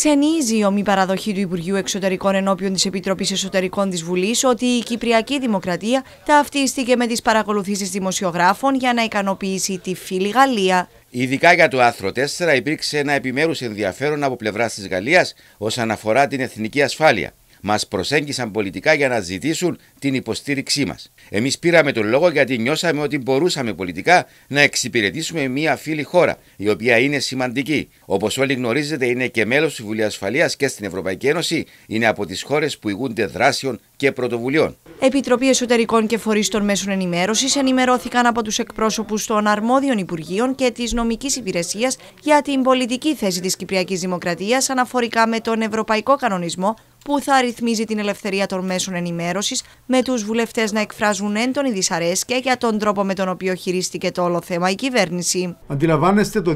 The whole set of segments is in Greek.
ξενίζει η ομή παραδοχή του Υπουργείου Εξωτερικών ενώπιον της Επιτροπής Εσωτερικών της Βουλής ότι η Κυπριακή Δημοκρατία ταυτίστηκε με τις παρακολουθήσεις δημοσιογράφων για να ικανοποιήσει τη φίλη Γαλλία. Ειδικά για το άρθρο 4 υπήρξε ένα επιμέρους ενδιαφέρον από πλευράς της Γαλλίας όσον αφορά την εθνική ασφάλεια. Μας προσέγγισαν πολιτικά για να ζητήσουν την υποστήριξή μας. Εμείς πήραμε τον λόγο γιατί νιώσαμε ότι μπορούσαμε πολιτικά να εξυπηρετήσουμε μια φίλη χώρα, η οποία είναι σημαντική. Όπως όλοι γνωρίζετε, είναι και μέλος του Βουλής Ασφαλείας και στην Ευρωπαϊκή Ένωση, είναι από τις χώρες που ηγούνται δράσεων και πρωτοβουλειών. Επιτροπή Εσωτερικών και Φορείς των Μέσων Ενημέρωσης ενημερώθηκαν από τους εκπρόσωπους των αρμόδιων Υπουργείων και της Νομικής Υπηρεσίας για την πολιτική θέση της Κυπριακής Δημοκρατίας αναφορικά με τον Ευρωπαϊκό Κανονισμό που θα ρυθμίζει την ελευθερία των μέσων ενημέρωσης, με τους βουλευτές να εκφράζουν έντονη δυσαρέσκεια για τον τρόπο με τον οποίο χειρίστηκε το όλο θέμα η κυβέρνηση. Αντιλαμβάνεστε το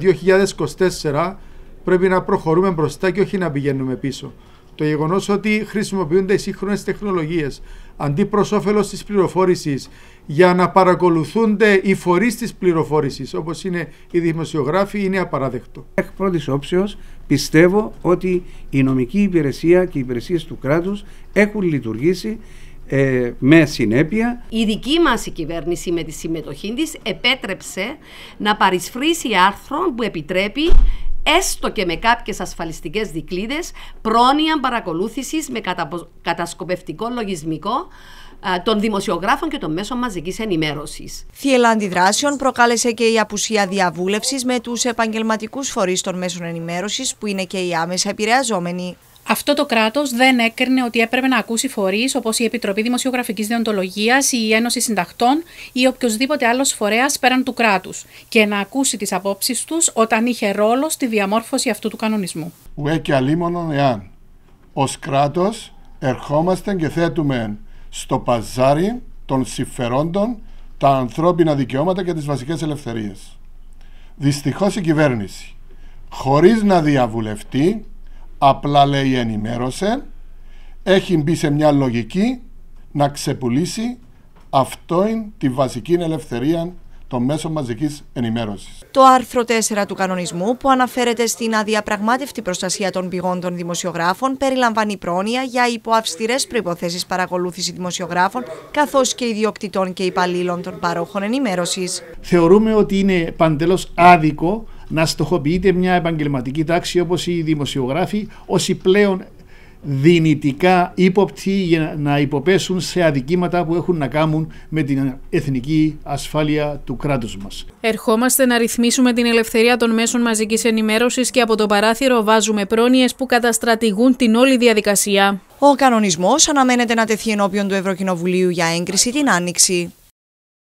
2024 πρέπει να προχωρούμε μπροστά και όχι να πηγαίνουμε πίσω. Το γεγονός ότι χρησιμοποιούνται σύγχρονες τεχνολογίες αντί προς όφελος της πληροφόρησης για να παρακολουθούνται οι φορείς της πληροφόρησης, όπως είναι οι δημοσιογράφοι, είναι απαράδεκτο. Εκ πρώτης όψεως, πιστεύω ότι η νομική υπηρεσία και οι υπηρεσίες του κράτους έχουν λειτουργήσει ε, με συνέπεια. Η δική μας η κυβέρνηση με τη συμμετοχή της επέτρεψε να παρισφρήσει άρθρο που επιτρέπει έστω και με κάποιες ασφαλιστικές δικλίδες, πρόνοια παρακολούθησης με κατασκοπευτικό λογισμικό ε, των δημοσιογράφων και των μέσων μαζικής ενημέρωσης. Θιέλα αντιδράσεων προκάλεσε και η απουσία διαβούλευσης με τους επαγγελματικούς φορείς των μέσων ενημέρωσης που είναι και οι άμεσα επηρεαζόμενοι. Αυτό το κράτος δεν έκρινε ότι έπρεπε να ακούσει φορείς όπως η Επιτροπή Δημοσιογραφικής Διοντολογία, η Ένωση Συντακτών ή οποιοδήποτε άλλος φορέας πέραν του κράτους και να ακούσει τις απόψεις τους όταν είχε ρόλο στη διαμόρφωση αυτού του κανονισμού. Ουέ και αλίμονον εάν ως κράτος ερχόμαστε και θέτουμε στο παζάρι των συμφερόντων τα ανθρώπινα δικαιώματα και τις βασικές ελευθερίες. Δυστυχώς η κυβέρνηση χωρίς να διαβουλευτεί Απλά λέει ενημέρωσε, έχει μπει σε μια λογική να ξεπουλήσει αυτό τη βασική ελευθερία των μέσων μαζικής ενημέρωσης. Το άρθρο 4 του κανονισμού, που αναφέρεται στην αδιαπραγμάτευτη προστασία των πηγών των δημοσιογράφων, περιλαμβάνει πρόνοια για υποαυστηρέ προποθέσει παρακολούθηση δημοσιογράφων, καθώς και ιδιοκτητών και υπαλλήλων των παρόχων ενημέρωσης. Θεωρούμε ότι είναι παντελώς άδικο να στοχοποιείται μια επαγγελματική τάξη όπως οι δημοσιογράφοι, όσοι πλέον δυνητικά ύποπτοι για να υποπέσουν σε αδικήματα που έχουν να κάνουν με την εθνική ασφάλεια του κράτους μας. Ερχόμαστε να ρυθμίσουμε την ελευθερία των μέσων μαζικής ενημέρωσης και από το παράθυρο βάζουμε πρόνοιες που καταστρατηγούν την όλη διαδικασία. Ο κανονισμός αναμένεται να τεθεί ενώπιον του Ευρωκοινοβουλίου για έγκριση την Άνοιξη.